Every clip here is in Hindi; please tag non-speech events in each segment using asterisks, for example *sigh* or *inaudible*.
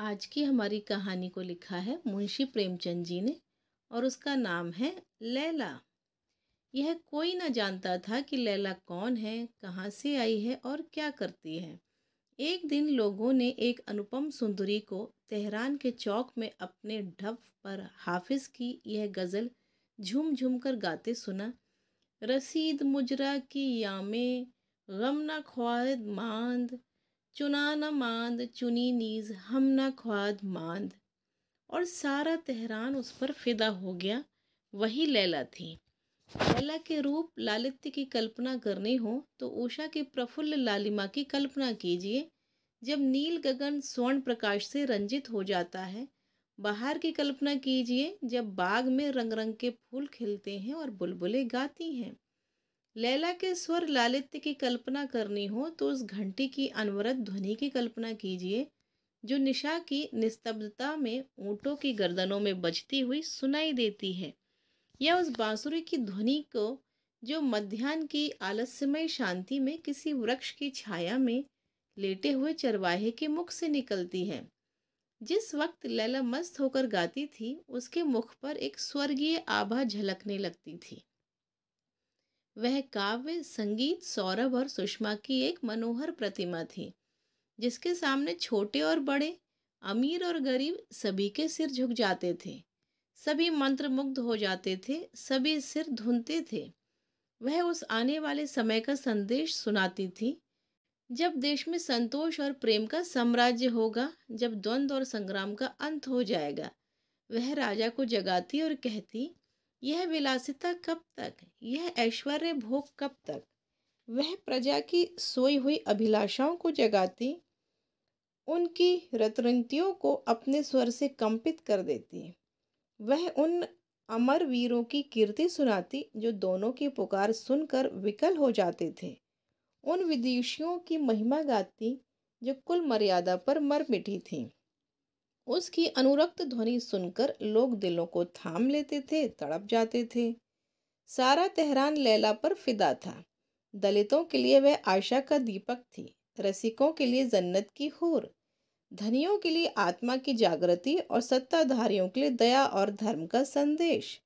आज की हमारी कहानी को लिखा है मुंशी प्रेमचंद जी ने और उसका नाम है लैला यह कोई ना जानता था कि लैला कौन है कहाँ से आई है और क्या करती है एक दिन लोगों ने एक अनुपम सुंदरी को तेहरान के चौक में अपने ढफ पर हाफिज की यह गज़ल झूम झूम कर गाते सुना रसीद मुजरा की यामे गम ना ख्वाद मांद चुना न मांद चुनी नीज हम ना ख्वाद मांद और सारा तेहरान उस पर फिदा हो गया वही लैला थी लैला के रूप लालित्य की कल्पना करनी हो तो उषा की प्रफुल्ल लालिमा की कल्पना कीजिए जब नील गगन स्वर्ण प्रकाश से रंजित हो जाता है बाहर की कल्पना कीजिए जब बाग में रंग रंग के फूल खिलते हैं और बुलबुलें गाती हैं लैला के स्वर लालित्य की कल्पना करनी हो तो उस घंटी की अनवरत ध्वनि की कल्पना कीजिए जो निशा की निस्तब्धता में ऊँटों की गर्दनों में बजती हुई सुनाई देती है या उस बांसुरी की ध्वनि को जो मध्यान्ह की आलस्यमय शांति में किसी वृक्ष की छाया में लेटे हुए चरवाहे के मुख से निकलती है जिस वक्त लैला मस्त होकर गाती थी उसके मुख पर एक स्वर्गीय आभा झलकने लगती थी वह काव्य संगीत सौरभ और सुषमा की एक मनोहर प्रतिमा थी जिसके सामने छोटे और बड़े अमीर और गरीब सभी के सिर झुक जाते थे सभी मंत्रमुग्ध हो जाते थे सभी सिर धुनते थे वह उस आने वाले समय का संदेश सुनाती थी जब देश में संतोष और प्रेम का साम्राज्य होगा जब द्वंद्व और संग्राम का अंत हो जाएगा वह राजा को जगाती और कहती यह विलासिता कब तक यह ऐश्वर्य भोग कब तक वह प्रजा की सोई हुई अभिलाषाओं को जगाती उनकी रतरंतियों को अपने स्वर से कंपित कर देती वह उन अमर वीरों की कीर्ति सुनाती जो दोनों की पुकार सुनकर विकल हो जाते थे उन विदेशियों की महिमा गाती जो कुल मर्यादा पर मर मिटी थीं उसकी अनुरक्त ध्वनि सुनकर लोग दिलों को थाम लेते थे तड़प जाते थे सारा तेहरान लैला पर फिदा था दलितों के लिए वह आशा का दीपक थी रसिकों के लिए जन्नत की हूर धनियों के लिए आत्मा की जागृति और सत्ताधारियों के लिए दया और धर्म का संदेश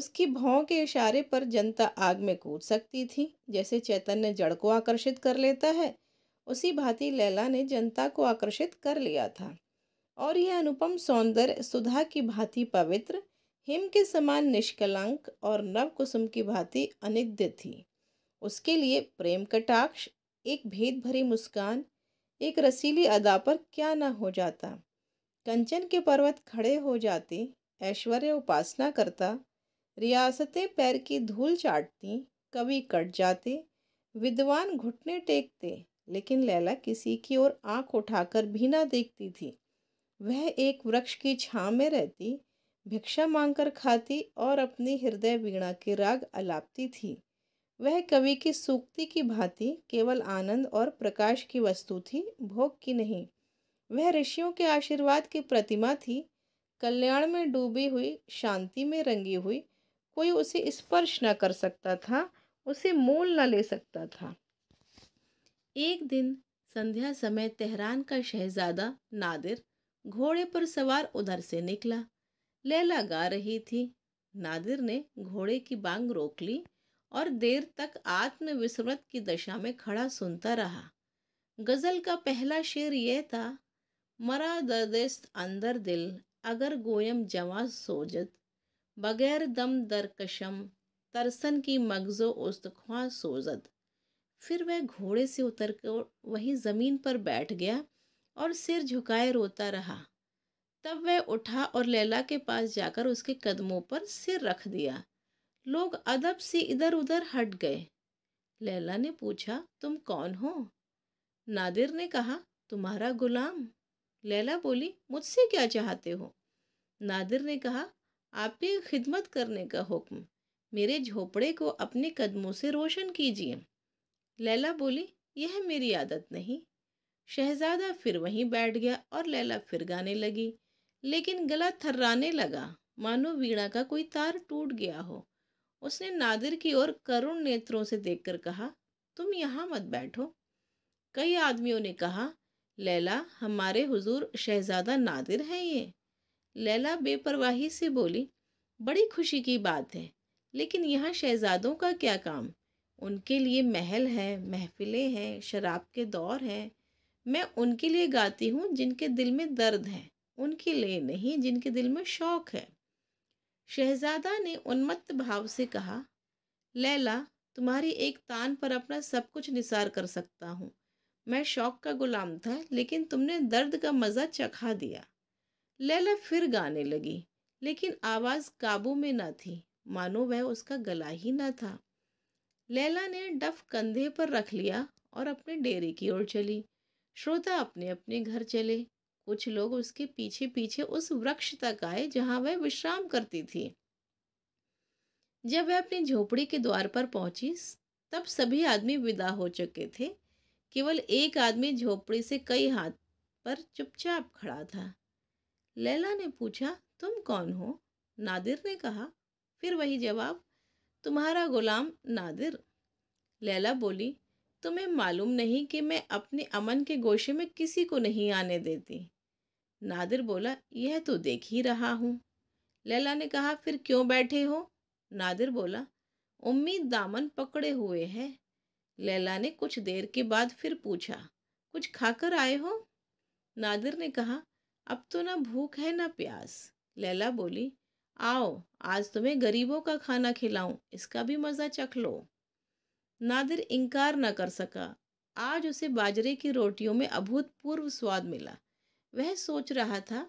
उसकी भौं के इशारे पर जनता आग में कूद सकती थी जैसे चैतन्य जड़ को आकर्षित कर लेता है उसी भांति लैला ने जनता को आकर्षित कर लिया था और यह अनुपम सौंदर्य सुधा की भांति पवित्र हिम के समान निष्कलंक और नव कुसुम की भांति अनिद्य थी उसके लिए प्रेम कटाक्ष एक भेद भरी मुस्कान एक रसीली अदा पर क्या न हो जाता कंचन के पर्वत खड़े हो जाते ऐश्वर्य उपासना करता रियासतें पैर की धूल चाटती कवि कट जाते विद्वान घुटने टेकते लेकिन लैला किसी की ओर आंख उठाकर भी ना देखती थी वह एक वृक्ष की छाँ में रहती भिक्षा मांगकर खाती और अपनी हृदय वीणा के राग अलापती थी वह कवि की सूक्ति की भांति केवल आनंद और प्रकाश की वस्तु थी भोग की नहीं वह ऋषियों के आशीर्वाद की प्रतिमा थी कल्याण में डूबी हुई शांति में रंगी हुई कोई उसे स्पर्श न कर सकता था उसे मोल न ले सकता था एक दिन संध्या समय तेहरान का शहजादा नादिर घोड़े पर सवार उधर से निकला लैला गा रही थी नादिर ने घोड़े की बांग रोक ली और देर तक आत्मविस्मृत की दशा में खड़ा सुनता रहा गज़ल का पहला शेर यह था मरा दर्दस्त अंदर दिल अगर गोयम जवा सोजत बगैर दम दरकशम तरसन की मगजो उस्तख्वा सोजत फिर वह घोड़े से उतर कर वहीं ज़मीन पर बैठ गया और सिर झुकाए रोता रहा तब वह उठा और लैला के पास जाकर उसके कदमों पर सिर रख दिया लोग अदब से इधर उधर हट गए लैला ने पूछा तुम कौन हो नादिर ने कहा तुम्हारा गुलाम लैला बोली मुझसे क्या चाहते हो नादिर ने कहा आपकी खिदमत करने का हुक्म मेरे झोपड़े को अपने कदमों से रोशन कीजिए लैला बोली यह मेरी आदत नहीं शहजादा फिर वहीं बैठ गया और लैला फिर गाने लगी लेकिन गला थर्राने लगा मानो वीणा का कोई तार टूट गया हो उसने नादिर की ओर करुण नेत्रों से देखकर कहा तुम यहाँ मत बैठो कई आदमियों ने कहा लैला हमारे हुजूर शहजादा नादिर हैं ये लैला बेपरवाही से बोली बड़ी खुशी की बात है लेकिन यहाँ शहजादों का क्या काम उनके लिए महल है महफिलें हैं शराब के दौर हैं मैं उनके लिए गाती हूँ जिनके दिल में दर्द है उनके लिए नहीं जिनके दिल में शौक है शहजादा ने उन्मत्त भाव से कहा लैला तुम्हारी एक तान पर अपना सब कुछ निसार कर सकता हूँ मैं शौक का गुलाम था लेकिन तुमने दर्द का मज़ा चखा दिया लैला फिर गाने लगी लेकिन आवाज़ काबू में ना थी मानो वह उसका गला ही ना था लैला ने डफ कंधे पर रख लिया और अपने डेरे की ओर चली श्रोता अपने अपने घर चले कुछ लोग उसके पीछे पीछे उस वृक्ष तक आए जहां वह विश्राम करती थी जब वह अपनी झोपड़ी के द्वार पर पहुंची तब सभी आदमी विदा हो चुके थे केवल एक आदमी झोपड़ी से कई हाथ पर चुपचाप खड़ा था लैला ने पूछा तुम कौन हो नादिर ने कहा फिर वही जवाब तुम्हारा गुलाम नादिर लैला बोली तुम्हें मालूम नहीं कि मैं अपने अमन के गोशे में किसी को नहीं आने देती नादिर बोला यह तो देख ही रहा हूँ लैला ने कहा फिर क्यों बैठे हो नादिर बोला उम्मीद दामन पकड़े हुए है लैला ने कुछ देर के बाद फिर पूछा कुछ खाकर आए हो नादिर ने कहा अब तो ना भूख है ना प्यास लैला बोली आओ आज तुम्हें गरीबों का खाना खिलाऊं इसका भी मज़ा चख लो नादिर इनकार न कर सका आज उसे बाजरे की रोटियों में अभूतपूर्व स्वाद मिला वह सोच रहा था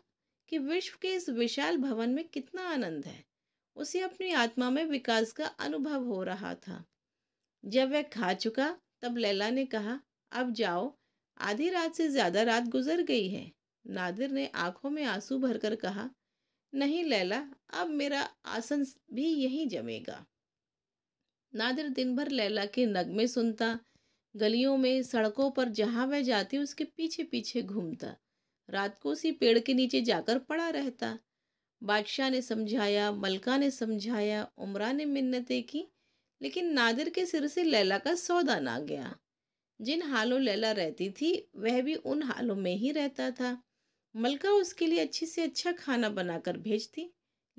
कि विश्व के इस विशाल भवन में कितना आनंद है उसे अपनी आत्मा में विकास का अनुभव हो रहा था जब वह खा चुका तब लैला ने कहा अब जाओ आधी रात से ज़्यादा रात गुजर गई है नादिर ने आंखों में आंसू भरकर कहा नहीं लैला अब मेरा आसन भी यहीं जमेगा नादिर दिन भर लैला के नगमे सुनता गलियों में सड़कों पर जहाँ वह जाती उसके पीछे पीछे घूमता रात को उसी पेड़ के नीचे जाकर पड़ा रहता बादशाह ने समझाया मलका ने समझाया उमरा ने मिन्नतें की लेकिन नादिर के सिर से लैला का सौदा ना गया जिन हालों लैला रहती थी वह भी उन हालों में ही रहता था मलका उसके लिए अच्छी से अच्छा खाना बनाकर भेजती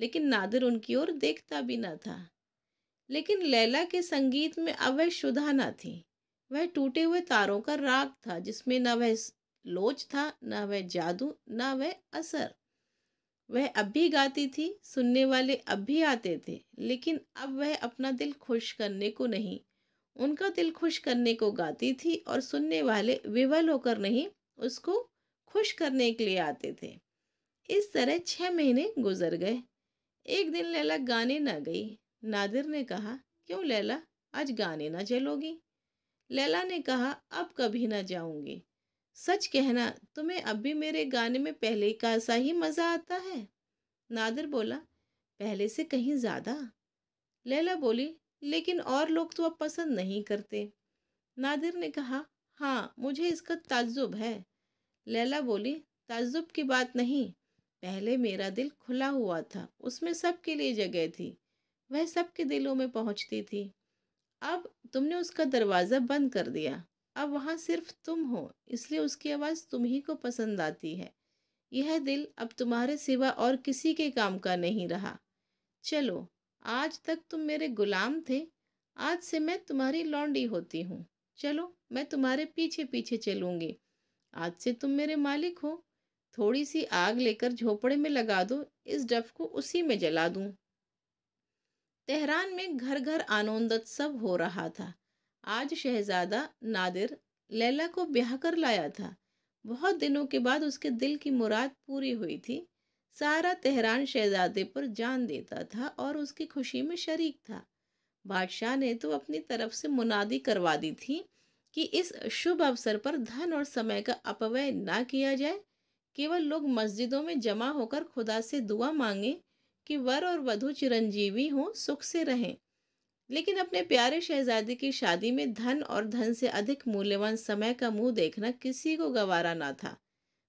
लेकिन नादिर उनकी ओर देखता भी ना था लेकिन लैला के संगीत में अब वह शुदा न थी वह टूटे हुए तारों का राग था जिसमें न वह लोच था न वह जादू न वह असर वह अब भी गाती थी सुनने वाले अब भी आते थे लेकिन अब वह अपना दिल खुश करने को नहीं उनका दिल खुश करने को गाती थी और सुनने वाले विवल होकर नहीं उसको खुश करने के लिए आते थे इस तरह छः महीने गुजर गए एक दिन लैला गाने न गई नादिर ने कहा क्यों लैला आज गाने ना चलोगी लैला ने कहा अब कभी ना जाऊंगी सच कहना तुम्हें अब भी मेरे गाने में पहले का सा ही मज़ा आता है नादिर बोला पहले से कहीं ज़्यादा लैला बोली लेकिन और लोग तो अब पसंद नहीं करते नादिर ने कहा हाँ मुझे इसका ताज्जुब है लैला बोली ताज्जुब की बात नहीं पहले मेरा दिल खुला हुआ था उसमें सब के लिए जगह थी वह सबके दिलों में पहुंचती थी अब तुमने उसका दरवाज़ा बंद कर दिया अब वहाँ सिर्फ तुम हो इसलिए उसकी आवाज़ तुम ही को पसंद आती है यह दिल अब तुम्हारे सिवा और किसी के काम का नहीं रहा चलो आज तक तुम मेरे गुलाम थे आज से मैं तुम्हारी लौंडी होती हूँ चलो मैं तुम्हारे पीछे पीछे चलूँगी आज से तुम मेरे मालिक हो थोड़ी सी आग लेकर झोपड़े में लगा दो इस डफ को उसी में जला दूँ तेहरान में घर घर आनंदोत्सव हो रहा था आज शहजादा नादिर लैला को ब्याह कर लाया था बहुत दिनों के बाद उसके दिल की मुराद पूरी हुई थी सारा तेहरान शहजादे पर जान देता था और उसकी खुशी में शरीक था बादशाह ने तो अपनी तरफ से मुनादी करवा दी थी कि इस शुभ अवसर पर धन और समय का अपव्यय ना किया जाए केवल लोग मस्जिदों में जमा होकर खुदा से दुआ मांगें कि वर और वधु चिरंजीवी हों सुख से रहें लेकिन अपने प्यारे शहजादी की शादी में धन और धन से अधिक मूल्यवान समय का मुंह देखना किसी को गवारा ना था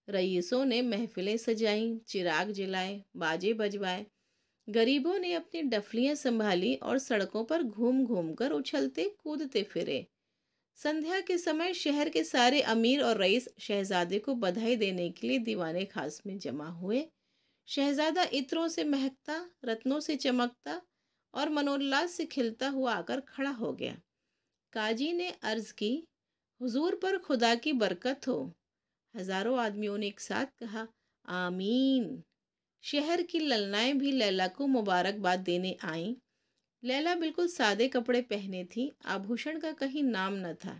रईसों ने महफिलें सजाईं चिराग जलाए बाजे बजवाए गरीबों ने अपनी डफलियां संभाली और सड़कों पर घूम घूम कर उछलते कूदते फिरे संध्या के समय शहर के सारे अमीर और रईस शहजादे को बधाई देने के लिए दीवाने खास में जमा हुए शहजादा इत्रों से महकता रत्नों से चमकता और मनोल्लास से खिलता हुआ आकर खड़ा हो गया काजी ने अर्ज की हुजूर पर खुदा की बरकत हो हजारों आदमियों ने एक साथ कहा आमीन शहर की ललनाएं भी लैला को मुबारकबाद देने आईं लैला बिल्कुल सादे कपड़े पहने थी आभूषण का कहीं नाम न था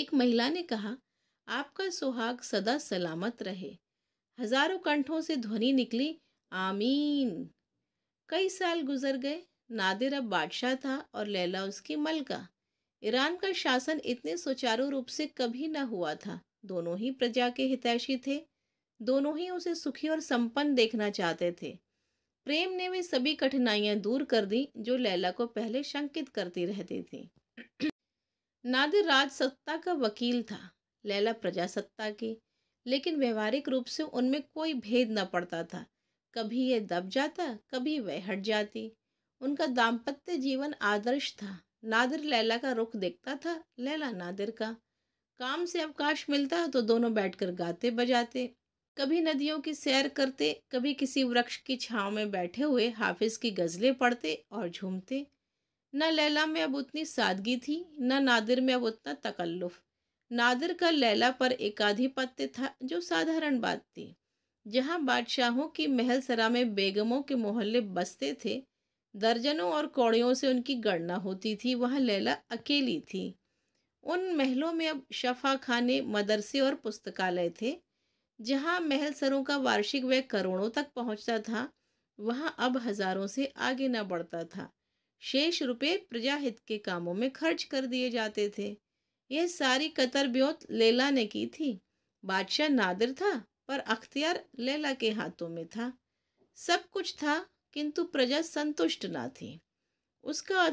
एक महिला ने कहा आपका सुहाग सदा सलामत रहे हजारों कंठों से ध्वनि निकली आमीन कई साल गुजर गए नादिर अब बादशाह था और लैला उसकी मलका ईरान का शासन इतने सुचारू रूप से कभी न हुआ था दोनों ही प्रजा के हितैषी थे दोनों ही उसे सुखी और संपन्न देखना चाहते थे प्रेम ने वे सभी कठिनाइयां दूर कर दी जो लैला को पहले शंकित करती रहती थी *clears throat* नादिर राजसत्ता का वकील था लैला प्रजासत्ता की लेकिन व्यवहारिक रूप से उनमें कोई भेद न पड़ता था कभी यह दब जाता कभी वह हट जाती उनका दाम्पत्य जीवन आदर्श था नादिर लैला का रुख देखता था लैला नादिर का काम से अवकाश मिलता तो दोनों बैठकर गाते बजाते कभी नदियों की सैर करते कभी किसी वृक्ष की छांव में बैठे हुए हाफिज की गज़लें पढ़ते और झूमते न लैला में अब उतनी सादगी थी न नादिर में अब उतना तकल्लुफ़ नादिर का लैला पर एकाधिपत्य था जो साधारण बात थी जहां बादशाहों की महलसरा में बेगमों के मोहल्ले बसते थे दर्जनों और कौड़ियों से उनकी गणना होती थी वहां लैला अकेली थी उन महलों में अब शफा खाने मदरसे और पुस्तकालय थे जहां महलसरों का वार्षिक व्यय करोड़ों तक पहुंचता था वहां अब हजारों से आगे न बढ़ता था शेष रुपये प्रजाहित के कामों में खर्च कर दिए जाते थे यह सारी कतर ब्योत लेला ने की थी बादशाह नादिर था पर अख्तियार लेला के हाथों में था सब कुछ था किंतु प्रजा संतुष्ट ना थी उसका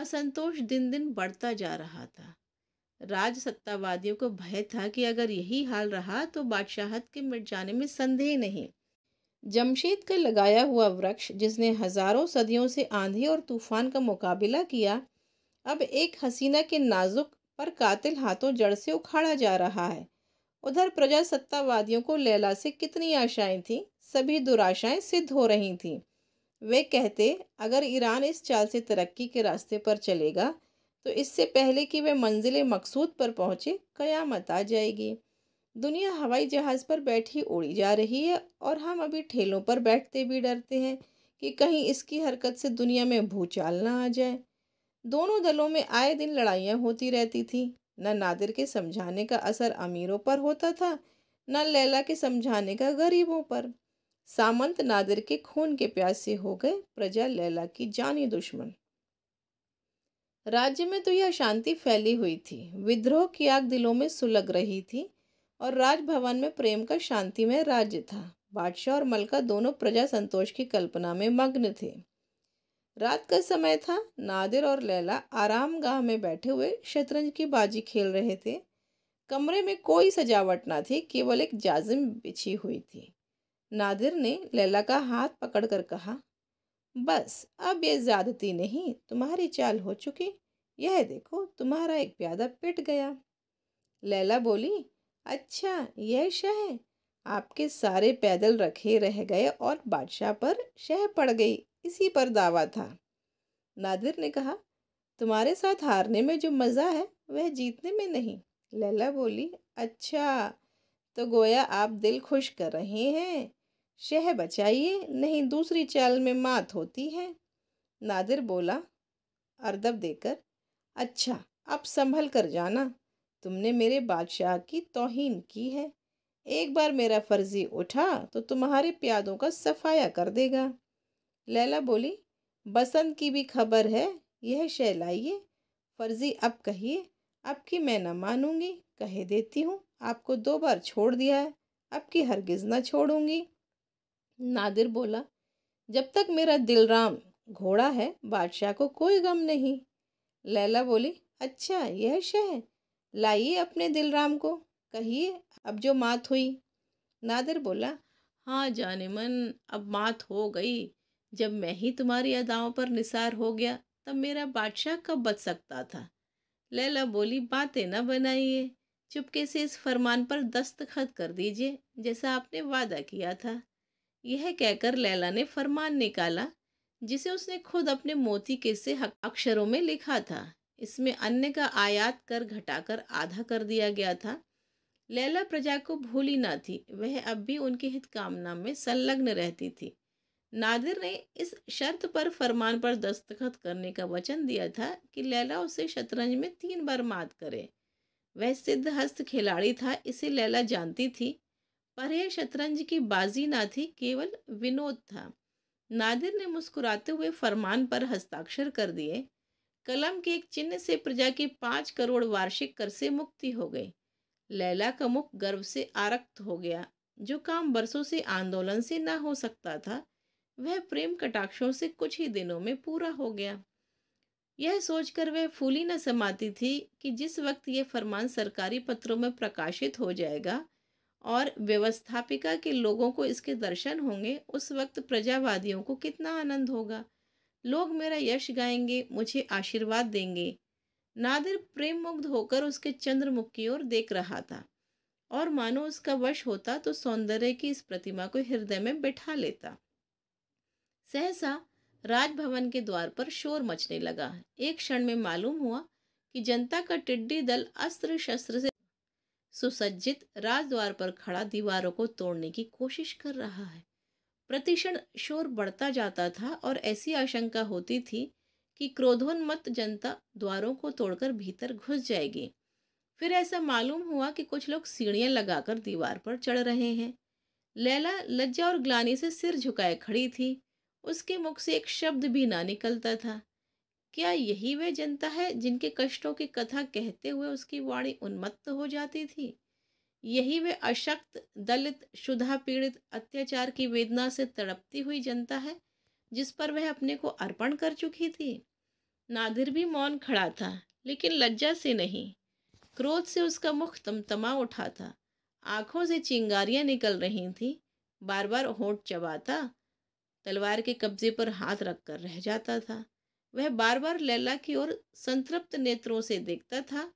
असंतोष दिन दिन बढ़ता जा रहा था राज सत्तावादियों को भय था कि अगर यही हाल रहा तो बादशाहत के मिट जाने में संदेह नहीं जमशेद का लगाया हुआ वृक्ष जिसने हजारों सदियों से आंधी और तूफान का मुकाबला किया अब एक हसीना के नाजुक पर कातिल हाथों जड़ से उखाड़ा जा रहा है उधर प्रजा सत्तावादियों को लैला से कितनी आशाएं थीं सभी दुराशाएं सिद्ध हो रही थीं वे कहते अगर ईरान इस चाल से तरक्की के रास्ते पर चलेगा तो इससे पहले कि वह मंजिल मकसूद पर पहुँचे कयामत आ जाएगी दुनिया हवाई जहाज़ पर बैठी उड़ी जा रही है और हम अभी ठेलों पर बैठते भी डरते हैं कि कहीं इसकी हरकत से दुनिया में भूचाल ना आ जाए दोनों दलों में आए दिन लड़ाइयाँ होती रहती थी न नादिर के समझाने का असर अमीरों पर होता था न लैला के समझाने का गरीबों पर सामंत नादिर के खून के प्यास से हो गए प्रजा लैला की जानी दुश्मन राज्य में तो यह शांति फैली हुई थी विद्रोह की आग दिलों में सुलग रही थी और राजभवन में प्रेम का शांतिमय राज्य था बादशाह और मलका दोनों प्रजा संतोष की कल्पना में मग्न थे रात का समय था नादिर और लैला आराम गाह में बैठे हुए शतरंज की बाजी खेल रहे थे कमरे में कोई सजावट ना थी केवल एक जाजिम बिछी हुई थी नादिर ने लैला का हाथ पकड़कर कहा बस अब ये ज़्यादती नहीं तुम्हारी चाल हो चुकी यह देखो तुम्हारा एक प्यादा पिट गया लैला बोली अच्छा यह शह आपके सारे पैदल रखे रह गए और बादशाह पर शह पड़ गई इसी पर दावा था नादिर ने कहा तुम्हारे साथ हारने में जो मज़ा है वह जीतने में नहीं लैला बोली अच्छा तो गोया आप दिल खुश कर रहे हैं शह बचाइए नहीं दूसरी चाल में मात होती है नादिर बोला अर्दब देकर अच्छा अब संभल कर जाना तुमने मेरे बादशाह की तोहन की है एक बार मेरा फर्जी उठा तो तुम्हारे प्यादों का सफाया कर देगा लैला बोली बसंत की भी खबर है यह शय लाइए फर्जी अब कहिए अब की मैं न मानूंगी कह देती हूँ आपको दो बार छोड़ दिया है अब की हरगिज़ न छोड़ूंगी नादिर बोला जब तक मेरा दिलराम घोड़ा है बादशाह को कोई गम नहीं लैला बोली अच्छा यह शह लाइए अपने दिलराम को कहिए अब जो मात हुई नादिर बोला हाँ जाने मन अब मात हो गई जब मैं ही तुम्हारी अदाओं पर निसार हो गया तब मेरा बादशाह कब बच सकता था लैला बोली बातें न बनाइए चुपके से इस फरमान पर दस्तखत कर दीजिए जैसा आपने वादा किया था यह कहकर लैला ने फरमान निकाला जिसे उसने खुद अपने मोती के से अक्षरों में लिखा था इसमें अन्य का आयात कर घटाकर आधा कर दिया गया था लैला प्रजा को भूली ना थी वह अब भी उनके हित कामना में संलग्न रहती थी नादिर ने इस शर्त पर फरमान पर दस्तखत करने का वचन दिया था कि लैला उसे शतरंज में तीन बार मात करे वह सिद्ध हस्त खिलाड़ी था इसे लैला जानती थी पर यह शतरंज की बाजी ना थी केवल विनोद था नादिर ने मुस्कुराते हुए फरमान पर हस्ताक्षर कर दिए कलम के एक चिन्ह से प्रजा की पाँच करोड़ वार्षिक कर से मुक्ति हो गई लैला का मुख गर्व से आरक्त हो गया जो काम बरसों से आंदोलन से ना हो सकता था वह प्रेम कटाक्षों से कुछ ही दिनों में पूरा हो गया यह सोचकर वह फूली न समाती थी कि जिस वक्त यह फरमान सरकारी पत्रों में प्रकाशित हो जाएगा और व्यवस्थापिका के लोगों को इसके दर्शन होंगे उस वक्त प्रजावादियों को कितना आनंद होगा लोग मेरा यश गाएंगे मुझे आशीर्वाद देंगे नादिर प्रेम मुग्ध होकर उसके चंद्रमुख की ओर देख रहा था और मानो उसका वश होता तो सौंदर्य की इस प्रतिमा को हृदय में बैठा लेता सहसा राजभवन के द्वार पर शोर मचने लगा एक क्षण में मालूम हुआ कि जनता का टिड्डी दल अस्त्र शस्त्र से सुसज्जित राजद्वार पर खड़ा दीवारों को तोड़ने की कोशिश कर रहा है प्रतिक्षण शोर बढ़ता जाता था और ऐसी आशंका होती थी कि क्रोधोन्मत्त जनता द्वारों को तोड़कर भीतर घुस जाएगी फिर ऐसा मालूम हुआ कि कुछ लोग सीढ़ियां लगाकर दीवार पर चढ़ रहे हैं लैला लज्जा और ग्लानी से सिर झुकाए खड़ी थी उसके मुख से एक शब्द भी ना निकलता था क्या यही वह जनता है जिनके कष्टों की कथा कहते हुए उसकी वाणी उन्मत्त हो जाती थी यही वह अशक्त दलित शुदा पीड़ित अत्याचार की वेदना से तड़पती हुई जनता है जिस पर वह अपने को अर्पण कर चुकी थी नादिर भी मौन खड़ा था लेकिन लज्जा से नहीं क्रोध से उसका मुख तमतमा उठा था आंखों से चिंगारियां निकल रही थीं बार बार होठ चबाता तलवार के कब्जे पर हाथ रखकर रह जाता था वह बार बार लैला की ओर संतृप्त नेत्रों से देखता था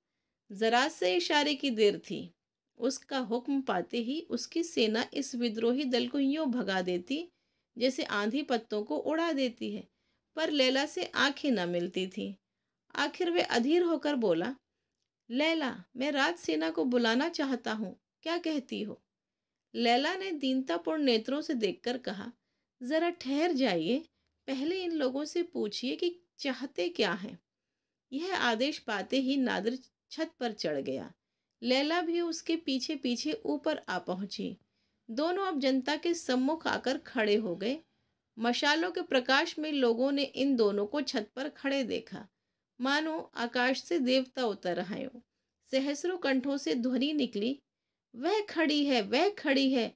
जरा से इशारे की देर थी उसका हुक्म पाते ही उसकी सेना इस विद्रोही दल को यूं भगा देती जैसे आंधी पत्तों को उड़ा देती है पर लैला से आंखें न मिलती थी आखिर वे अधीर होकर बोला लैला मैं राज सेना को बुलाना चाहता हूँ क्या कहती हो लैला ने दीनतापूर्ण नेत्रों से देखकर कहा ज़रा ठहर जाइए पहले इन लोगों से पूछिए कि चाहते क्या हैं यह आदेश पाते ही नादर छत पर चढ़ गया लैला भी उसके पीछे पीछे ऊपर आ पहुंची दोनों अब जनता के सम्मुख आकर खड़े हो गए मशालों के प्रकाश में लोगों ने इन दोनों को छत पर खड़े देखा मानो आकाश से देवता उतर आए हो सहसरों कंठों से ध्वनि निकली वह खड़ी है वह खड़ी है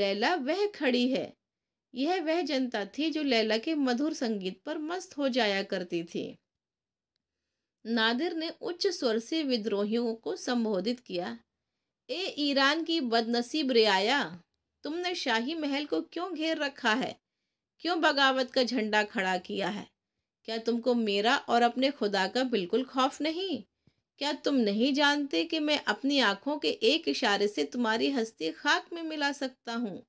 लैला वह खड़ी है यह वह जनता थी जो लैला के मधुर संगीत पर मस्त हो जाया करती थी नादिर ने उच्च स्वर से विद्रोहियों को संबोधित किया ए ईरान की बदनसीब रियाया तुमने शाही महल को क्यों घेर रखा है क्यों बगावत का झंडा खड़ा किया है क्या तुमको मेरा और अपने खुदा का बिल्कुल खौफ नहीं क्या तुम नहीं जानते कि मैं अपनी आंखों के एक इशारे से तुम्हारी हस्ती खाक में मिला सकता हूँ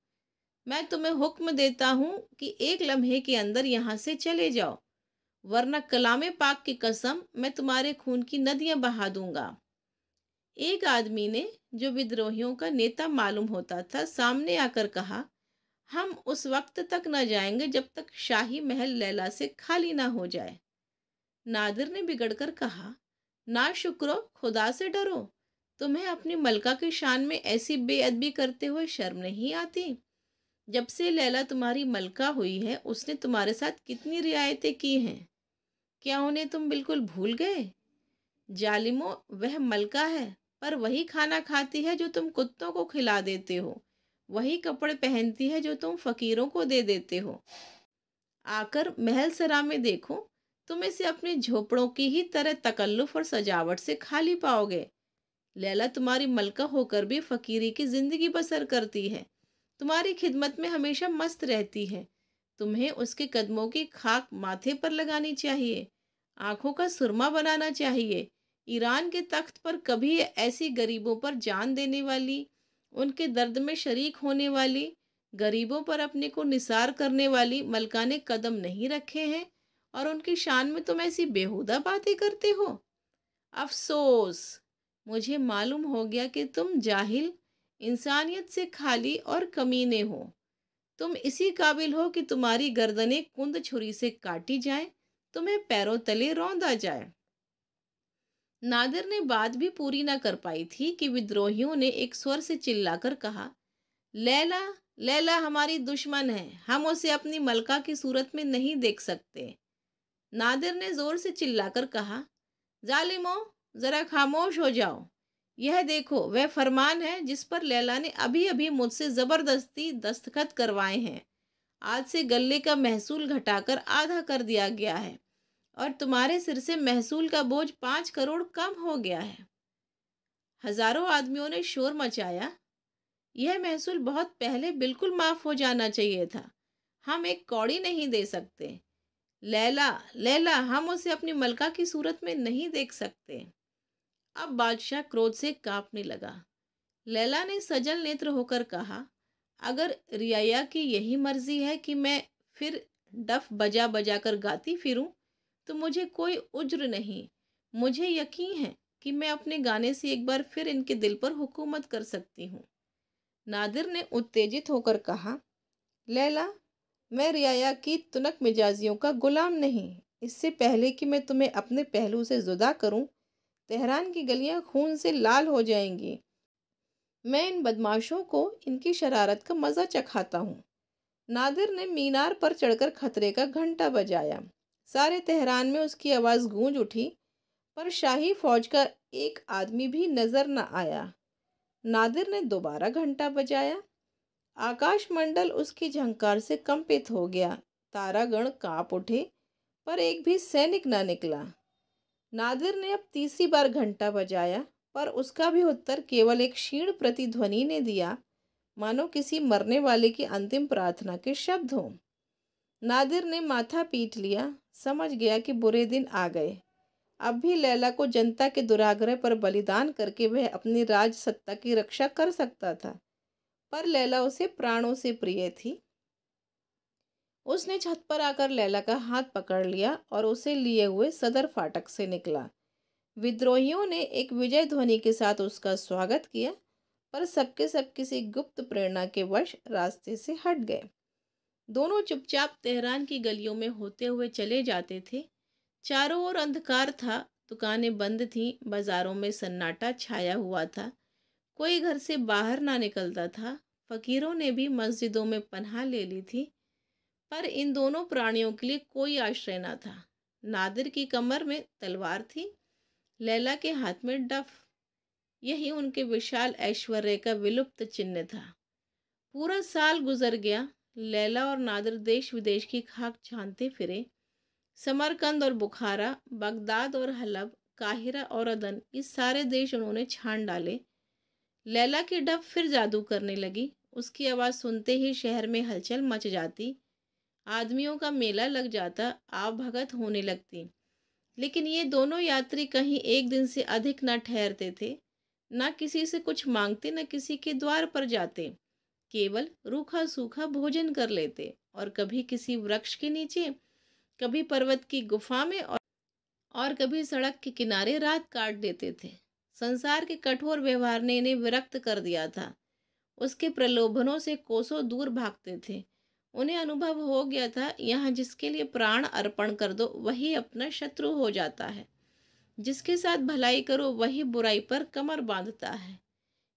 मैं तुम्हें हुक्म देता हूँ कि एक लम्हे के अंदर यहाँ से चले जाओ वरना कलाम पाक की कसम मैं तुम्हारे खून की नदियाँ बहा दूंगा एक आदमी ने जो विद्रोहियों का नेता मालूम होता था सामने आकर कहा हम उस वक्त तक न जाएंगे जब तक शाही महल लैला से खाली ना हो जाए नादिर ने बिगड़कर कहा ना शुक्रो खुदा से डरो तुम्हें अपनी मलका की शान में ऐसी बेअदबी करते हुए शर्म नहीं आती जब से लैला तुम्हारी मलका हुई है उसने तुम्हारे साथ कितनी रियायतें की हैं क्या उन्हें तुम बिल्कुल भूल गए जालिमो वह मलका है पर वही खाना खाती है जो तुम कुत्तों को खिला देते हो वही कपड़े पहनती है जो तुम फकीरों को दे देते हो आकर महल सरा में देखो तुम इसे अपने झोपड़ों की ही तरह तकल्लुफ और सजावट से खाली पाओगे लैला तुम्हारी मलका होकर भी फकीरी की जिंदगी बसर करती है तुम्हारी खिदमत में हमेशा मस्त रहती है तुम्हें उसके कदमों की खाक माथे पर लगानी चाहिए आँखों का सुरमा बनाना चाहिए ईरान के तख्त पर कभी ऐसी गरीबों पर जान देने वाली उनके दर्द में शरीक होने वाली गरीबों पर अपने को निसार करने वाली मलका ने कदम नहीं रखे हैं और उनकी शान में तुम ऐसी बेहुदा बातें करते हो अफसोस मुझे मालूम हो गया कि तुम जाहिल इंसानियत से खाली और कमीने हो तुम इसी काबिल हो कि तुम्हारी गर्दनें कुंद छुरी से काटी जाए तुम्हें पैरों तले रौंदा जाए नादिर ने बात भी पूरी ना कर पाई थी कि विद्रोहियों ने एक स्वर से चिल्लाकर कहा लैला लैला हमारी दुश्मन है हम उसे अपनी मलका की सूरत में नहीं देख सकते नादिर ने जोर से चिल्लाकर कहा जालिमो ज़रा खामोश हो जाओ यह देखो वह फरमान है जिस पर लैला ने अभी अभी मुझसे ज़बरदस्ती दस्तखत करवाए हैं आज से गले का महसूल घटाकर आधा कर दिया गया है और तुम्हारे सिर से महसूल का बोझ पाँच करोड़ कम हो गया है हजारों आदमियों ने शोर मचाया यह महसूल बहुत पहले बिल्कुल माफ़ हो जाना चाहिए था हम एक कौड़ी नहीं दे सकते लैला लैला हम उसे अपनी मलका की सूरत में नहीं देख सकते अब बादशाह क्रोध से कांपने लगा लैला ने सजल नेत्र होकर कहा अगर रियाया की यही मर्जी है कि मैं फिर डफ बजा बजा कर गाती फिरूं, तो मुझे कोई उज्र नहीं मुझे यकीन है कि मैं अपने गाने से एक बार फिर इनके दिल पर हुकूमत कर सकती हूँ नादिर ने उत्तेजित होकर कहा लैला मैं रियाया की तुनक मिजाजियों का गुलाम नहीं इससे पहले कि मैं तुम्हें अपने पहलू से जुदा करूं तेहरान की गलियां खून से लाल हो जाएंगी मैं इन बदमाशों को इनकी शरारत का मज़ा चखाता हूँ नादिर ने मीनार पर चढ़कर खतरे का घंटा बजाया सारे तेहरान में उसकी आवाज़ गूंज उठी पर शाही फौज का एक आदमी भी नज़र न आया नादिर ने दोबारा घंटा बजाया आकाशमंडल उसकी झंकार से कंपित हो गया तारागण कांप उठे पर एक भी सैनिक ना निकला नादिर ने अब तीसरी बार घंटा बजाया पर उसका भी उत्तर केवल एक क्षीण प्रतिध्वनि ने दिया मानो किसी मरने वाले की अंतिम प्रार्थना के शब्द हों नादिर ने माथा पीट लिया समझ गया कि बुरे दिन आ गए अब भी लैला को जनता के दुराग्रह पर बलिदान करके वह अपनी राजसत्ता की रक्षा कर सकता था पर लैला उसे प्राणों से प्रिय थी उसने छत पर आकर लैला का हाथ पकड़ लिया और उसे लिए हुए सदर फाटक से निकला विद्रोहियों ने एक विजय ध्वनि के साथ उसका स्वागत किया पर सबके सब किसी गुप्त प्रेरणा के वश रास्ते से हट गए दोनों चुपचाप तेहरान की गलियों में होते हुए चले जाते थे चारों ओर अंधकार था दुकानें बंद थीं बाज़ारों में सन्नाटा छाया हुआ था कोई घर से बाहर ना निकलता था फ़कीरों ने भी मस्जिदों में पन्हा ले ली थी पर इन दोनों प्राणियों के लिए कोई आश्रय ना था नादिर की कमर में तलवार थी लैला के हाथ में डफ यही उनके विशाल ऐश्वर्य का विलुप्त चिन्ह था पूरा साल गुजर गया लैला और नादिर देश विदेश की खाक छानते फिरे समरकंद और बुखारा बगदाद और हलब काहिरा और अदन ये सारे देश उन्होंने छान डाले लैला की डब फिर जादू करने लगी उसकी आवाज़ सुनते ही शहर में हलचल मच जाती आदमियों का मेला लग जाता आवभगत होने लगती लेकिन ये दोनों यात्री कहीं एक दिन से अधिक न ठहरते थे न किसी से कुछ मांगते न किसी के द्वार पर जाते केवल रूखा सूखा भोजन कर लेते और कभी किसी वृक्ष के नीचे कभी पर्वत की गुफा में और, और कभी सड़क के किनारे रात काट देते थे संसार के कठोर व्यवहार ने इन्हें विरक्त कर दिया था उसके प्रलोभनों से कोसों दूर भागते थे उन्हें अनुभव हो गया था यहाँ जिसके लिए प्राण अर्पण कर दो वही अपना शत्रु हो जाता है जिसके साथ भलाई करो वही बुराई पर कमर बांधता है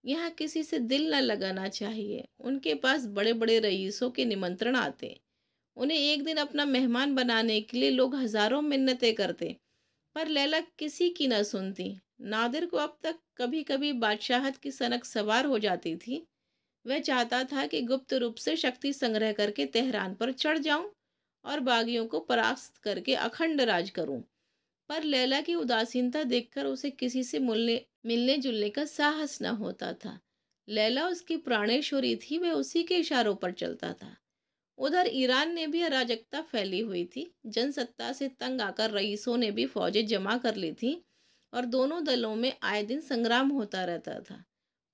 यहाँ किसी से दिल न लगाना चाहिए उनके पास बड़े बड़े रईसों के निमंत्रण आते उन्हें एक दिन अपना मेहमान बनाने के लिए लोग हज़ारों मिन्नतें करते पर लैला किसी की न सुनती नादिर को अब तक कभी कभी बादशाहत की सनक सवार हो जाती थी वह चाहता था कि गुप्त रूप से शक्ति संग्रह करके तेहरान पर चढ़ जाऊं और बागियों को परास्त करके अखंड राज करूं पर लैला की उदासीनता देखकर उसे किसी से मिलने मिलने जुलने का साहस न होता था लैला उसकी प्राणेश्वरी थी वह उसी के इशारों पर चलता था उधर ईरान ने भी अराजकता फैली हुई थी जनसत्ता से तंग आकर रईसों ने भी फौजें जमा कर ली थीं और दोनों दलों में आए दिन संग्राम होता रहता था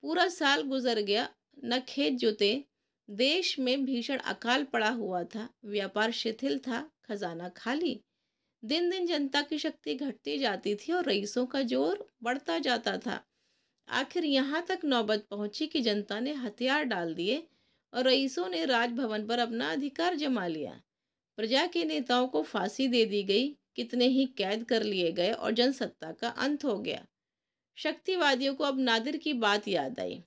पूरा साल गुजर गया न खेत जोते देश में भीषण अकाल पड़ा हुआ था व्यापार शिथिल था खजाना खाली दिन दिन जनता की शक्ति घटती जाती थी और रईसों का जोर बढ़ता जाता था आखिर यहाँ तक नौबत पहुंची कि जनता ने हथियार डाल दिए और रईसों ने राजभवन पर अपना अधिकार जमा लिया प्रजा के नेताओं को फांसी दे दी गई कितने ही कैद कर लिए गए और जनसत्ता का अंत हो गया शक्तिवादियों को अब नादिर की बात याद आई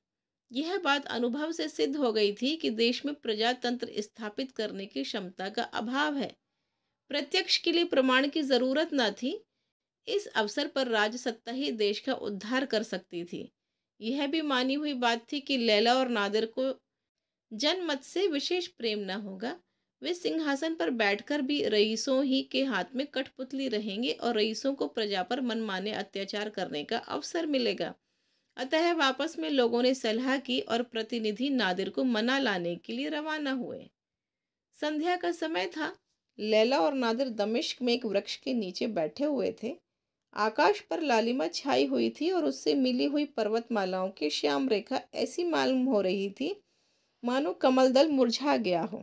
यह बात अनुभव से सिद्ध हो गई थी कि देश में प्रजातंत्र स्थापित करने की क्षमता का अभाव है प्रत्यक्ष के लिए प्रमाण की जरूरत न थी इस अवसर पर राज्य सत्ता ही देश का उद्धार कर सकती थी यह भी मानी हुई बात थी कि लैला और नादिर को जनमत से विशेष प्रेम न होगा वे सिंहासन पर बैठकर भी रईसों ही के हाथ में कठपुतली रहेंगे और रईसों को प्रजा पर मनमाने अत्याचार करने का अवसर मिलेगा अतः वापस में लोगों ने सलाह की और प्रतिनिधि नादिर को मना लाने के लिए रवाना हुए संध्या का समय था लैला और नादिर दमिश्क में एक वृक्ष के नीचे बैठे हुए थे आकाश पर लालिमा छाई हुई थी और उससे मिली हुई पर्वतमालाओं की श्याम रेखा ऐसी मालूम हो रही थी मानो कमलदल मुरझा गया हो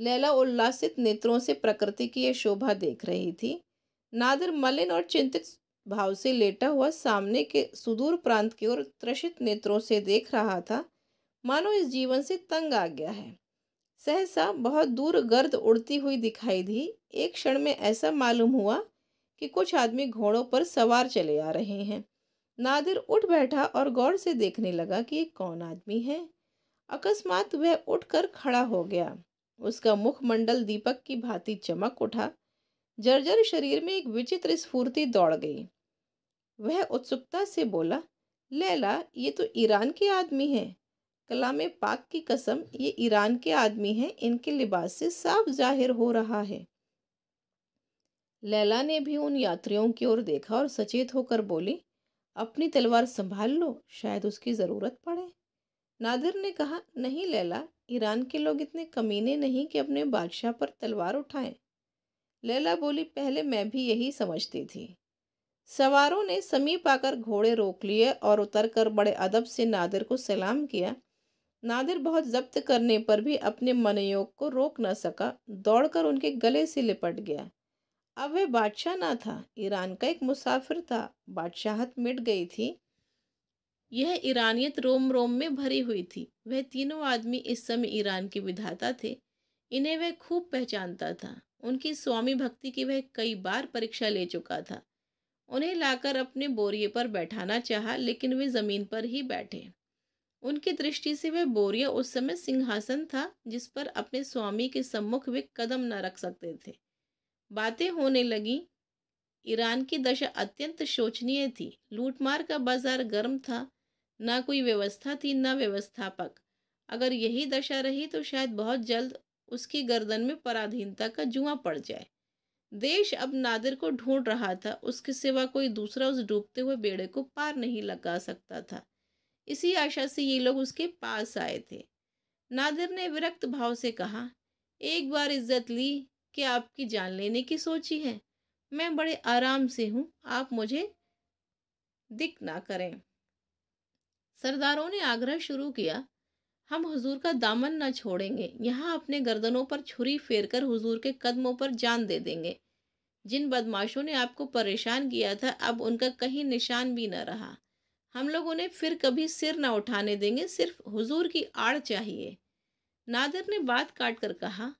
लैला उल्लासित नेत्रों से प्रकृति की यह शोभा देख रही थी नादिर मलिन और चिंतित भाव से लेटा हुआ सामने के सुदूर प्रांत की ओर त्रषित नेत्रों से देख रहा था मानो इस जीवन से तंग आ गया है सहसा बहुत दूर गर्द उड़ती हुई दिखाई दी एक क्षण में ऐसा मालूम हुआ कि कुछ आदमी घोड़ों पर सवार चले आ रहे हैं नादिर उठ बैठा और गौर से देखने लगा कि ये कौन आदमी है अकस्मात वह उठकर खड़ा हो गया उसका मुखमंडल दीपक की भांति चमक उठा जर्जर शरीर में एक विचित्र स्फूर्ति दौड़ गई वह उत्सुकता से बोला लैला ये तो ईरान के आदमी हैं कलाम पाक की कसम ये ईरान के आदमी हैं इनके लिबास से साफ जाहिर हो रहा है लैला ने भी उन यात्रियों की ओर देखा और सचेत होकर बोली अपनी तलवार संभाल लो शायद उसकी ज़रूरत पड़े नादिर ने कहा नहीं लैला ईरान के लोग इतने कमीने नहीं कि अपने बादशाह पर तलवार उठाएं लैला बोली पहले मैं भी यही समझती थी सवारों ने समीप आकर घोड़े रोक लिए और उतरकर बड़े अदब से नादिर को सलाम किया नादिर बहुत जब्त करने पर भी अपने मनयोग को रोक न सका दौड़कर उनके गले से लिपट गया अब वह बादशाह ना था ईरान का एक मुसाफिर था बादशाहत मिट गई थी यह ईरानियत रोम रोम में भरी हुई थी वह तीनों आदमी इस समय ईरान के विधाता थे इन्हें वह खूब पहचानता था उनकी स्वामी भक्ति की वह कई बार परीक्षा ले चुका था उन्हें लाकर अपने बोरिए पर बैठाना चाहा लेकिन वे जमीन पर ही बैठे उनकी दृष्टि से वे बोरिया उस समय सिंहासन था जिस पर अपने स्वामी के सम्मुख वे कदम न रख सकते थे बातें होने लगी ईरान की दशा अत्यंत शोचनीय थी लूटमार का बाजार गर्म था ना कोई व्यवस्था थी ना व्यवस्थापक अगर यही दशा रही तो शायद बहुत जल्द उसकी गर्दन में पराधीनता का जुआ पड़ जाए देश अब नादिर को ढूंढ रहा था उसके सिवा कोई दूसरा उस डूबते हुए बेड़े को पार नहीं लगा सकता था इसी आशा से ये लोग उसके पास आए थे नादिर ने विरक्त भाव से कहा एक बार इज्जत ली कि आपकी जान लेने की सोची है मैं बड़े आराम से हूँ आप मुझे दिक ना करें सरदारों ने आग्रह शुरू किया हम हुजूर का दामन न छोड़ेंगे यहाँ अपने गर्दनों पर छुरी फेर कर हुजूर के कदमों पर जान दे देंगे जिन बदमाशों ने आपको परेशान किया था अब उनका कहीं निशान भी न रहा हम लोग उन्हें फिर कभी सिर ना उठाने देंगे सिर्फ हुजूर की आड़ चाहिए नादर ने बात काट कर कहा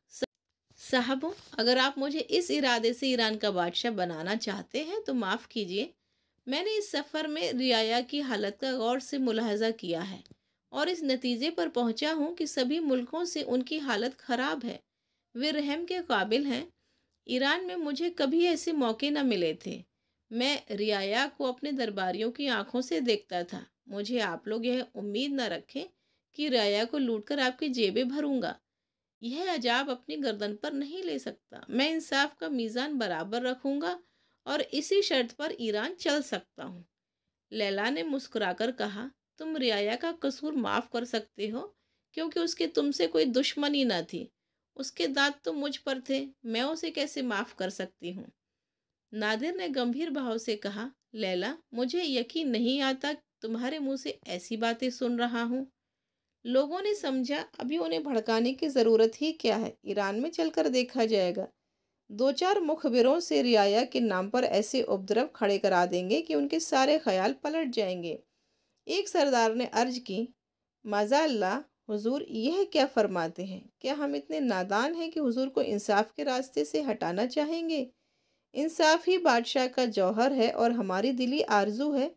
साहबों अगर आप मुझे इस इरादे से ईरान का बादशाह बनाना चाहते हैं तो माफ़ कीजिए मैंने इस सफ़र में रियाया की हालत का गौर से मुलाजा किया है और इस नतीजे पर पहुंचा हूं कि सभी मुल्कों से उनकी हालत ख़राब है वे रहम के काबिल हैं ईरान में मुझे कभी ऐसे मौके न मिले थे मैं रियाया को अपने दरबारियों की आंखों से देखता था मुझे आप लोग यह उम्मीद न रखें कि रियाया को लूटकर आपकी जेबें भरूंगा यह अजाब अपनी गर्दन पर नहीं ले सकता मैं इंसाफ का मीज़ान बराबर रखूँगा और इसी शर्त पर ईरान चल सकता हूँ लैला ने मुस्कुराकर कहा तुम रियाया का कसूर माफ़ कर सकते हो क्योंकि उसके तुमसे कोई दुश्मनी न थी उसके दांत तो मुझ पर थे मैं उसे कैसे माफ़ कर सकती हूँ नादिर ने गंभीर भाव से कहा लैला मुझे यकीन नहीं आता तुम्हारे मुंह से ऐसी बातें सुन रहा हूँ लोगों ने समझा अभी उन्हें भड़काने की ज़रूरत ही क्या है ईरान में चलकर देखा जाएगा दो चार मुखबिरों से रियाया के नाम पर ऐसे उपद्रव खड़े करा देंगे कि उनके सारे ख्याल पलट जाएंगे एक सरदार ने अर्ज की माजाल्ला हुजूर यह क्या फरमाते हैं क्या हम इतने नादान हैं कि हुजूर को इंसाफ के रास्ते से हटाना चाहेंगे इंसाफ ही बादशाह का जौहर है और हमारी दिली आरजू है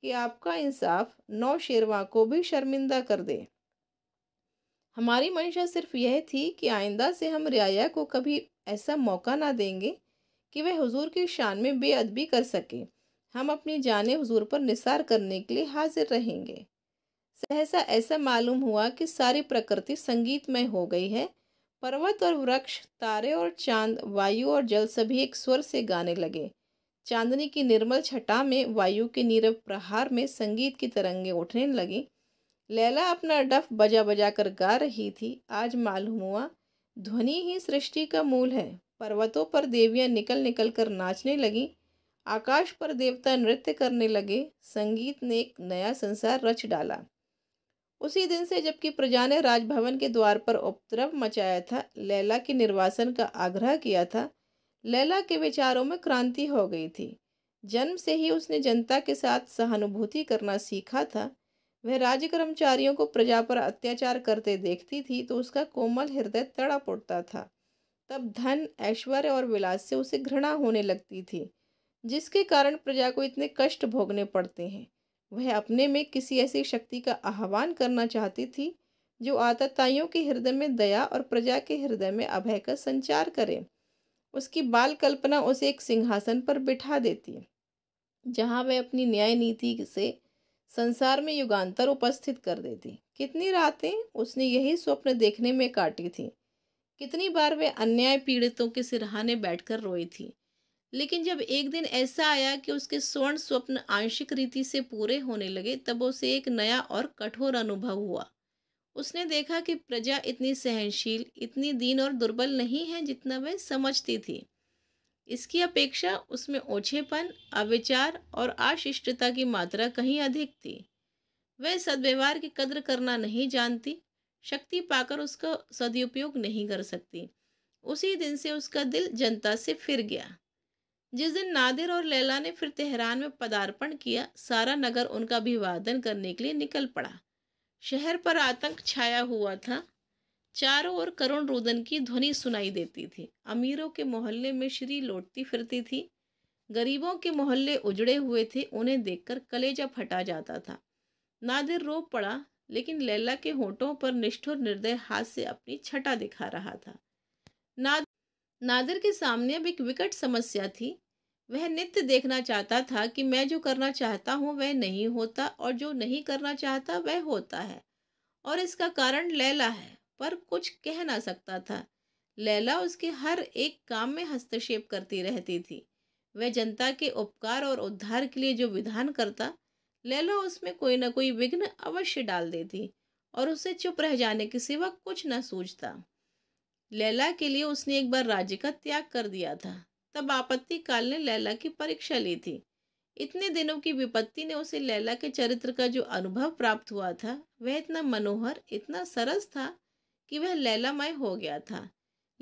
कि आपका इंसाफ नौ शेरवा को भी शर्मिंदा कर दे हमारी मंशा सिर्फ यह थी कि आइंदा से हम रियाया को कभी ऐसा मौका ना देंगे कि वह हुजूर की शान में बेअदबी कर सके हम अपनी जान हुजूर पर निसार करने के लिए हाजिर रहेंगे सहसा ऐसा मालूम हुआ कि सारी प्रकृति संगीतमय हो गई है पर्वत और वृक्ष तारे और चांद वायु और जल सभी एक स्वर से गाने लगे चांदनी की निर्मल छटा में वायु के नीरव प्रहार में संगीत की तरंगे उठने लगी लैला अपना डफ बजा बजा कर गा रही थी आज मालूम हुआ ध्वनि ही सृष्टि का मूल है पर्वतों पर देवियां निकल निकल कर नाचने लगीं आकाश पर देवता नृत्य करने लगे संगीत ने एक नया संसार रच डाला उसी दिन से जबकि प्रजा ने राजभवन के द्वार पर उपद्रव मचाया था लैला के निर्वासन का आग्रह किया था लैला के विचारों में क्रांति हो गई थी जन्म से ही उसने जनता के साथ सहानुभूति करना सीखा था वह राज्य कर्मचारियों को प्रजा पर अत्याचार करते देखती थी तो उसका कोमल हृदय तड़प उठता था तब धन ऐश्वर्य और विलास से उसे घृणा होने लगती थी जिसके कारण प्रजा को इतने कष्ट भोगने पड़ते हैं वह अपने में किसी ऐसी शक्ति का आह्वान करना चाहती थी जो आतताइयों के हृदय में दया और प्रजा के हृदय में अभय का संचार करे उसकी बाल कल्पना उसे एक सिंहासन पर बिठा देती जहाँ वह अपनी न्याय नीति से संसार में युगांतर उपस्थित कर देती कितनी रातें उसने यही स्वप्न देखने में काटी थी कितनी बार वे अन्याय पीड़ितों के सिरहाने बैठकर रोई थी लेकिन जब एक दिन ऐसा आया कि उसके स्वर्ण स्वप्न आंशिक रीति से पूरे होने लगे तब उसे एक नया और कठोर अनुभव हुआ उसने देखा कि प्रजा इतनी सहनशील इतनी दीन और दुर्बल नहीं है जितना वह समझती थी इसकी अपेक्षा उसमें ओछेपन अविचार और आशिष्टता की मात्रा कहीं अधिक थी वह सदव्यवहार की कद्र करना नहीं जानती शक्ति पाकर उसका सदुपयोग नहीं कर सकती उसी दिन से उसका दिल जनता से फिर गया जिस दिन नादिर और लैला ने फिर तेहरान में पदार्पण किया सारा नगर उनका अभिवादन करने के लिए निकल पड़ा शहर पर आतंक छाया हुआ था चारों ओर करुण रुदन की ध्वनि सुनाई देती थी अमीरों के मोहल्ले में श्री लौटती फिरती थी गरीबों के मोहल्ले उजड़े हुए थे उन्हें देखकर कलेजा फटा जाता था नादिर रो पड़ा लेकिन लैला के होठों पर निष्ठुर निर्दय हाथ से अपनी छटा दिखा रहा था नाद नादिर के सामने अब एक विकट समस्या थी वह नित्य देखना चाहता था कि मैं जो करना चाहता हूँ वह नहीं होता और जो नहीं करना चाहता वह होता है और इसका कारण लैला है पर कुछ कह ना सकता था लैला उसके हर एक काम में हस्तक्षेप करती रहती थी वह जनता के उपकार और उद्धार के लिए जो विधान करता लैला उसमें कोई ना कोई विघ्न अवश्य डाल देती और उसे चुप रह जाने के सिवा कुछ न सूझता लैला के लिए उसने एक बार राज्य का त्याग कर दिया था तब आपत्तिकाल ने लैला की परीक्षा ली थी इतने दिनों की विपत्ति ने उसे लैला के चरित्र का जो अनुभव प्राप्त हुआ था वह इतना मनोहर इतना सरस था कि वह लैलामय हो गया था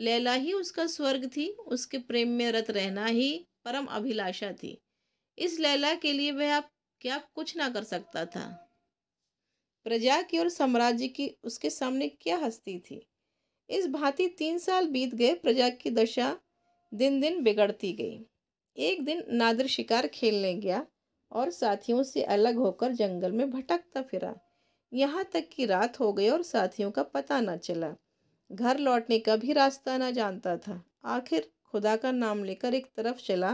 लैला ही उसका स्वर्ग थी उसके प्रेम में रत रहना ही परम अभिलाषा थी इस लैला के लिए वह अब क्या कुछ ना कर सकता था प्रजा की और साम्राज्य की उसके सामने क्या हस्ती थी इस भांति तीन साल बीत गए प्रजा की दशा दिन दिन बिगड़ती गई एक दिन नादिर शिकार खेलने गया और साथियों से अलग होकर जंगल में भटकता फिरा यहाँ तक कि रात हो गई और साथियों का पता न चला घर लौटने का भी रास्ता न जानता था आखिर खुदा का नाम लेकर एक तरफ चला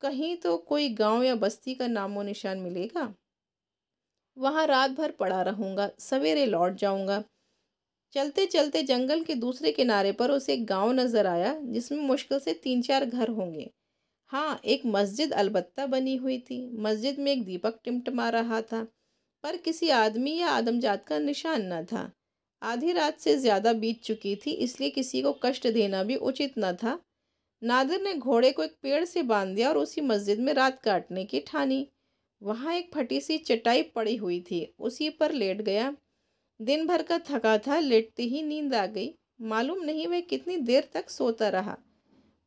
कहीं तो कोई गांव या बस्ती का नामो निशान मिलेगा वहाँ रात भर पड़ा रहूँगा सवेरे लौट जाऊँगा चलते चलते जंगल के दूसरे किनारे पर उसे एक गांव नज़र आया जिसमें मुश्किल से तीन चार घर होंगे हाँ एक मस्जिद अलबत्ता बनी हुई थी मस्जिद में एक दीपक टिमटमा रहा था पर किसी आदमी या आदमजात का निशान न था आधी रात से ज़्यादा बीत चुकी थी इसलिए किसी को कष्ट देना भी उचित न था नादिर ने घोड़े को एक पेड़ से बांध दिया और उसी मस्जिद में रात काटने की ठानी वहाँ एक फटी सी चटाई पड़ी हुई थी उसी पर लेट गया दिन भर का थका था लेटते ही नींद आ गई मालूम नहीं वह कितनी देर तक सोता रहा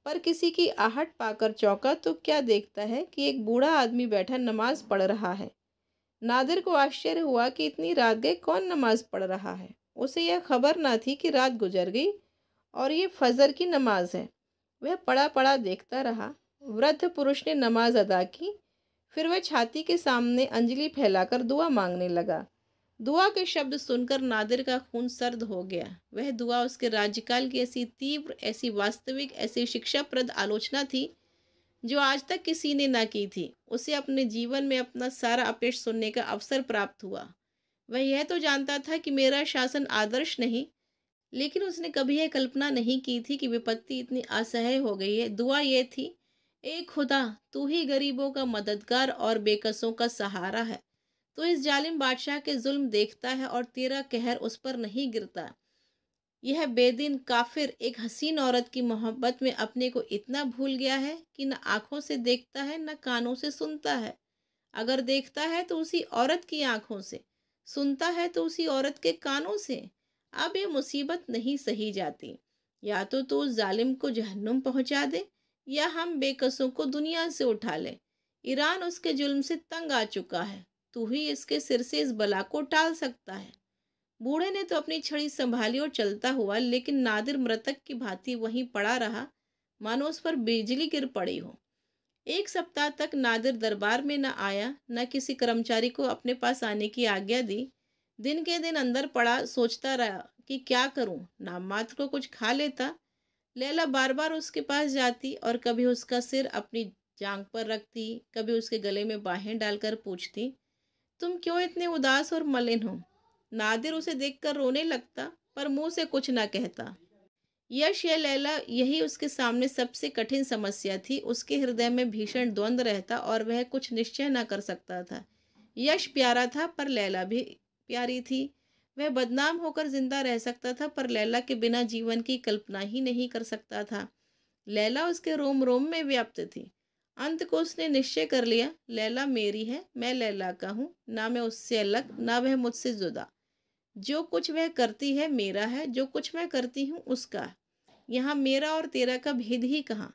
पर किसी की आहट पाकर चौंका तो क्या देखता है कि एक बूढ़ा आदमी बैठा नमाज पढ़ रहा है नादिर को आश्चर्य हुआ कि इतनी रात गए कौन नमाज पढ़ रहा है उसे यह खबर ना थी कि रात गुजर गई और ये फजर की नमाज है वह पड़ा पड़ा देखता रहा वृद्ध पुरुष ने नमाज अदा की फिर वह छाती के सामने अंजलि फैलाकर दुआ मांगने लगा दुआ के शब्द सुनकर नादिर का खून सर्द हो गया वह दुआ उसके राज्यकाल की ऐसी तीव्र ऐसी वास्तविक ऐसी शिक्षाप्रद आलोचना थी जो आज तक किसी ने ना की थी उसे अपने जीवन में अपना सारा अपेक्ष सुनने का अवसर प्राप्त हुआ वह यह तो जानता था कि मेरा शासन आदर्श नहीं लेकिन उसने कभी यह कल्पना नहीं की थी कि विपत्ति इतनी असह्य हो गई है दुआ यह थी ए खुदा तू ही गरीबों का मददगार और बेकसों का सहारा है तो इस जालिम बादशाह के जुल्म देखता है और तेरा कहर उस पर नहीं गिरता यह बेदिन काफिर एक हसीन औरत की मोहब्बत में अपने को इतना भूल गया है कि न आँखों से देखता है न कानों से सुनता है अगर देखता है तो उसी औरत की आँखों से सुनता है तो उसी औरत के कानों से अब ये मुसीबत नहीं सही जाती या तो तू उस जालिम को जहन्नुम पहुंचा दे या हम बेकसों को दुनिया से उठा ले ईरान उसके जुल्म से तंग आ चुका है तू ही इसके सिर से इस बला को टाल सकता है बूढ़े ने तो अपनी छड़ी संभाली और चलता हुआ लेकिन नादिर मृतक की भांति वहीं पड़ा रहा मानो उस पर बिजली गिर पड़ी हो एक सप्ताह तक नादिर दरबार में न आया न किसी कर्मचारी को अपने पास आने की आज्ञा दी दिन के दिन अंदर पड़ा सोचता रहा कि क्या करूं नाम मात्र को कुछ खा लेता लैला बार बार उसके पास जाती और कभी उसका सिर अपनी जांग पर रखती कभी उसके गले में बाहें डालकर पूछती तुम क्यों इतने उदास और मलिन हो नादिर उसे देखकर रोने लगता पर मुंह से कुछ ना कहता यश या लैला यही उसके सामने सबसे कठिन समस्या थी उसके हृदय में भीषण द्वंद्व रहता और वह कुछ निश्चय न कर सकता था यश प्यारा था पर लैला भी प्यारी थी वह बदनाम होकर जिंदा रह सकता था पर लैला के बिना जीवन की कल्पना ही नहीं कर सकता था लैला उसके रोम रोम में व्याप्त थी अंत को उसने निश्चय कर लिया लैला मेरी है मैं लैला का हूँ ना मैं उससे अलग ना वह मुझसे जुदा जो कुछ वह करती है मेरा है जो कुछ मैं करती हूँ उसका है यहाँ मेरा और तेरा का भेद ही कहाँ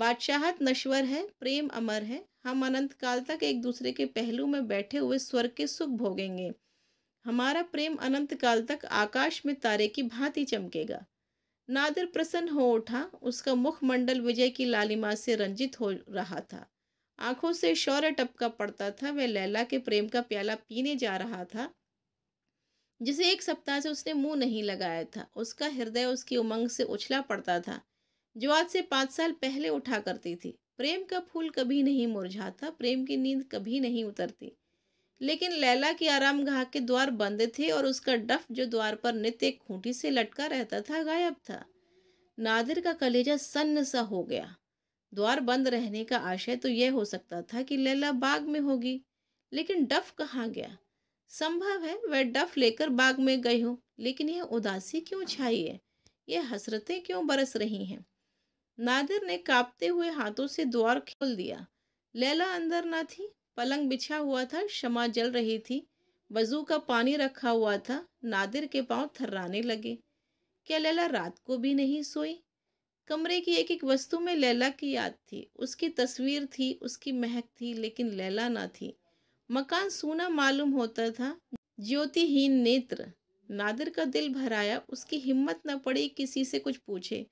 बादशाहत नश्वर है प्रेम अमर है हम अनंत काल तक एक दूसरे के पहलू में बैठे हुए स्वर्ग के सुख भोगेंगे हमारा प्रेम अनंत काल तक आकाश में तारे की भांति चमकेगा नादिर प्रसन्न हो उठा उसका मुखमंडल विजय की लालिमा से रंजित हो रहा था आंखों से शौर्य टपका पड़ता था वह लैला के प्रेम का प्याला पीने जा रहा था जिसे एक सप्ताह से उसने मुंह नहीं लगाया था उसका हृदय उसकी उमंग से उछला पड़ता था जो आज से पाँच साल पहले उठा करती थी प्रेम का फूल कभी नहीं मुरझाता प्रेम की नींद कभी नहीं उतरती लेकिन लैला की आराम गाह के द्वार बंद थे और उसका डफ जो द्वार पर नित्य खूंटी से लटका रहता था गायब था नादिर का कलेजा सन्न सा हो गया द्वार बंद रहने का आशय तो यह हो सकता था कि लैला बाग में होगी लेकिन डफ कहाँ गया संभव है वह डफ लेकर बाग में गई हो लेकिन यह उदासी क्यों छाई है यह हसरतें क्यों बरस रही हैं नादिर ने कांपते हुए हाथों से द्वार खोल दिया लैला अंदर ना थी पलंग बिछा हुआ था शमा जल रही थी वजू का पानी रखा हुआ था नादिर के पांव थर्राने लगे क्या लैला रात को भी नहीं सोई कमरे की एक एक वस्तु में लैला की याद थी उसकी तस्वीर थी उसकी महक थी लेकिन लैला ना थी मकान सूना मालूम होता था ज्योतिहीन नेत्र नादिर का दिल भराया उसकी हिम्मत न पड़ी किसी से कुछ पूछे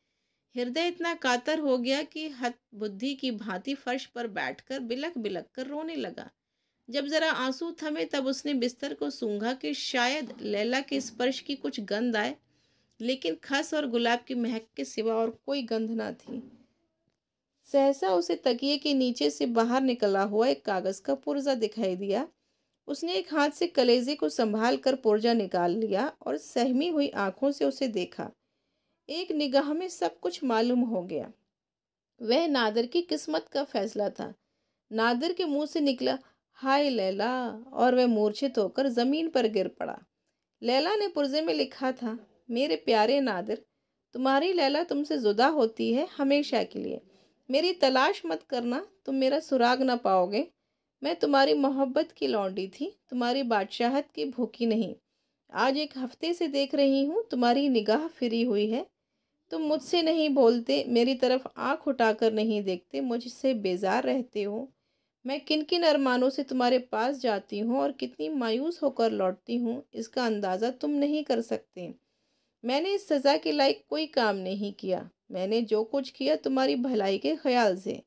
हृदय इतना कातर हो गया कि हत बुद्धि की भांति फर्श पर बैठकर बिलक बिलक कर रोने लगा जब जरा आंसू थमे तब उसने बिस्तर को सूंघा कि शायद लैला के स्पर्श की कुछ गंध आए लेकिन खस और गुलाब की महक के सिवा और कोई गंध ना थी सहसा उसे तकिए के नीचे से बाहर निकला हुआ एक कागज़ का पुर्जा दिखाई दिया उसने एक हाथ से कलेजे को संभाल कर पुर्जा निकाल लिया और सहमी हुई आंखों से उसे देखा एक निगाह में सब कुछ मालूम हो गया वह नादर की किस्मत का फैसला था नादर के मुंह से निकला हाय लैला और वह मूर्छित होकर ज़मीन पर गिर पड़ा लैला ने पुर्जे में लिखा था मेरे प्यारे नादर तुम्हारी लैला तुमसे जुदा होती है हमेशा के लिए मेरी तलाश मत करना तुम मेरा सुराग ना पाओगे मैं तुम्हारी मोहब्बत की लौंडी थी तुम्हारी बादशाहत की भूखी नहीं आज एक हफ्ते से देख रही हूँ तुम्हारी निगाह फिरी हुई है तुम मुझसे नहीं बोलते मेरी तरफ आंख उठाकर नहीं देखते मुझसे बेजार रहते हो मैं किन किन अरमानों से तुम्हारे पास जाती हूँ और कितनी मायूस होकर लौटती हूँ इसका अंदाज़ा तुम नहीं कर सकते मैंने इस सज़ा के लायक कोई काम नहीं किया मैंने जो कुछ किया तुम्हारी भलाई के ख्याल से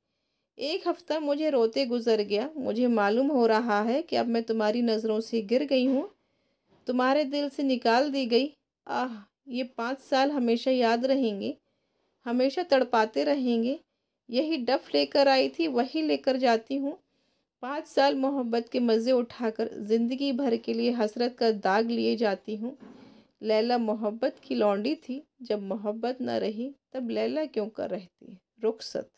एक हफ्ता मुझे रोते गुजर गया मुझे मालूम हो रहा है कि अब मैं तुम्हारी नज़रों से गिर गई हूँ तुम्हारे दिल से निकाल दी गई आह ये पाँच साल हमेशा याद रहेंगे हमेशा तड़पाते रहेंगे यही डफ लेकर आई थी वही लेकर जाती हूँ पाँच साल मोहब्बत के मज़े उठाकर ज़िंदगी भर के लिए हसरत का दाग लिए जाती हूँ लैला मोहब्बत की लौंडी थी जब मोहब्बत न रही तब लैला क्यों कर रहती रुखसत